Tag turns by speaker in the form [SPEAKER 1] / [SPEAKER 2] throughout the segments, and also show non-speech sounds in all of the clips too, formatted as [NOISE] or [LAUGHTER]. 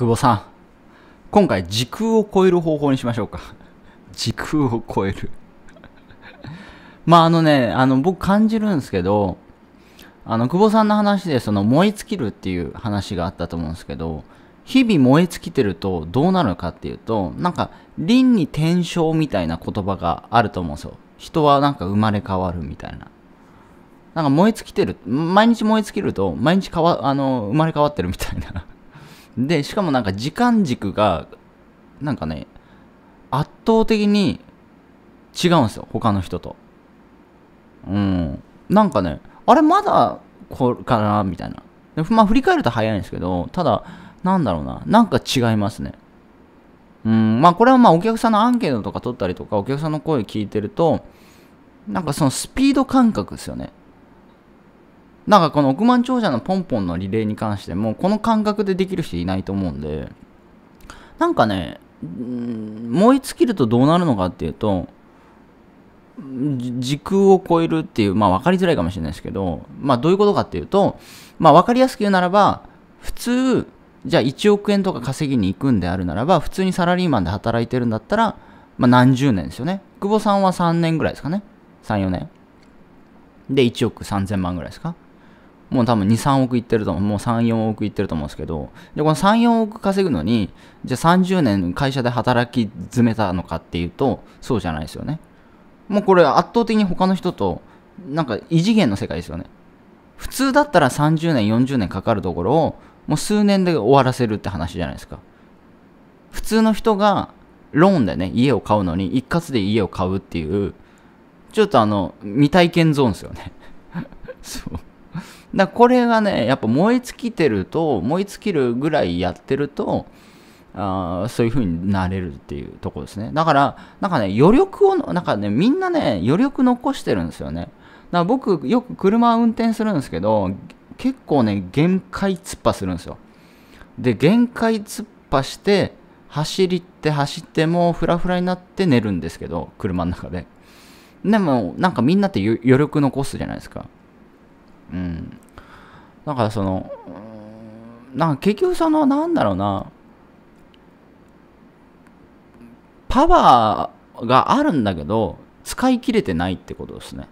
[SPEAKER 1] 久保さん。今回、時空を超える方法にしましょうか。[LAUGHS] 時空を超える [LAUGHS] まあ、あのね、あの、僕感じるんですけど、あの、久保さんの話で、その、燃え尽きるっていう話があったと思うんですけど、日々燃え尽きてるとどうなるかっていうと、なんか、輪に転生みたいな言葉があると思うんですよ。人はなんか生まれ変わるみたいな。なんか燃え尽きてる、毎日燃え尽きると、毎日変わ、あの、生まれ変わってるみたいなで、しかもなんか時間軸が、なんかね、圧倒的に違うんですよ、他の人と。うん。なんかね、あれまだこれかなみたいな。まあ振り返ると早いんですけど、ただ、なんだろうな、なんか違いますね。うん、まあこれはまあお客さんのアンケートとか取ったりとか、お客さんの声聞いてると、なんかそのスピード感覚ですよね。なんかこの億万長者のポンポンのリレーに関しても、この感覚でできる人いないと思うんで、なんかね、燃え尽きるとどうなるのかっていうと、時空を超えるっていう、まあ分かりづらいかもしれないですけど、まあどういうことかっていうと、まあ分かりやすく言うならば、普通、じゃあ1億円とか稼ぎに行くんであるならば、普通にサラリーマンで働いてるんだったら、まあ何十年ですよね。久保さんは3年ぐらいですかね。3、4年。で、1億3000万ぐらいですか。もう多分2、3億いってると思う。もう3、4億いってると思うんですけど、で、この3、4億稼ぐのに、じゃあ30年会社で働き詰めたのかっていうと、そうじゃないですよね。もうこれ圧倒的に他の人と、なんか異次元の世界ですよね。普通だったら30年、40年かかるところを、もう数年で終わらせるって話じゃないですか。普通の人が、ローンでね、家を買うのに、一括で家を買うっていう、ちょっとあの、未体験ゾーンですよね。[LAUGHS] そう。[LAUGHS] だこれがね、やっぱ燃え尽きてると、燃え尽きるぐらいやってると、あそういう風になれるっていうとこですね。だから、なんかね、余力を、なんかね、みんなね、余力残してるんですよね。だから僕、よく車運転するんですけど、結構ね、限界突破するんですよ。で、限界突破して、走りって走ってもフラフラになって寝るんですけど、車の中で。でも、なんかみんなって余力残すじゃないですか。だからそのなんか結局そのなんだろうなパワーがあるんだけど使い切れてないってことですね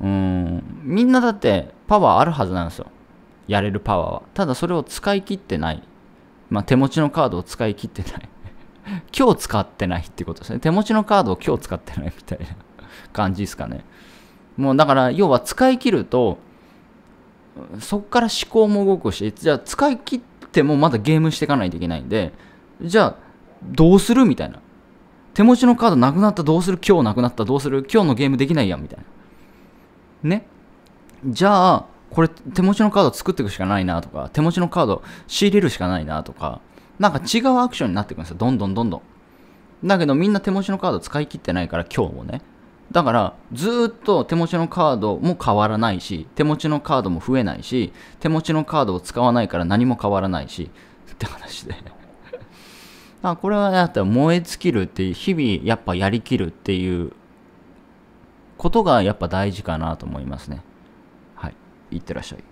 [SPEAKER 1] うんみんなだってパワーあるはずなんですよやれるパワーはただそれを使い切ってない、まあ、手持ちのカードを使い切ってない [LAUGHS] 今日使ってないってことですね手持ちのカードを今日使ってないみたいな感じですかねもうだから要は使い切るとそっから思考も動くしじゃあ使い切ってもまだゲームしていかないといけないんでじゃあどうするみたいな手持ちのカードなくなったどうする今日なくなったどうする今日のゲームできないやんみたいなねじゃあこれ手持ちのカード作っていくしかないなとか手持ちのカード仕入れるしかないなとかなんか違うアクションになっていくんですよどんどんどんどんだけどみんな手持ちのカード使い切ってないから今日もねだからずっと手持ちのカードも変わらないし手持ちのカードも増えないし手持ちのカードを使わないから何も変わらないしって話であ [LAUGHS] これはやったら燃え尽きるっていう日々やっぱやりきるっていうことがやっぱ大事かなと思いますねはいいってらっしゃい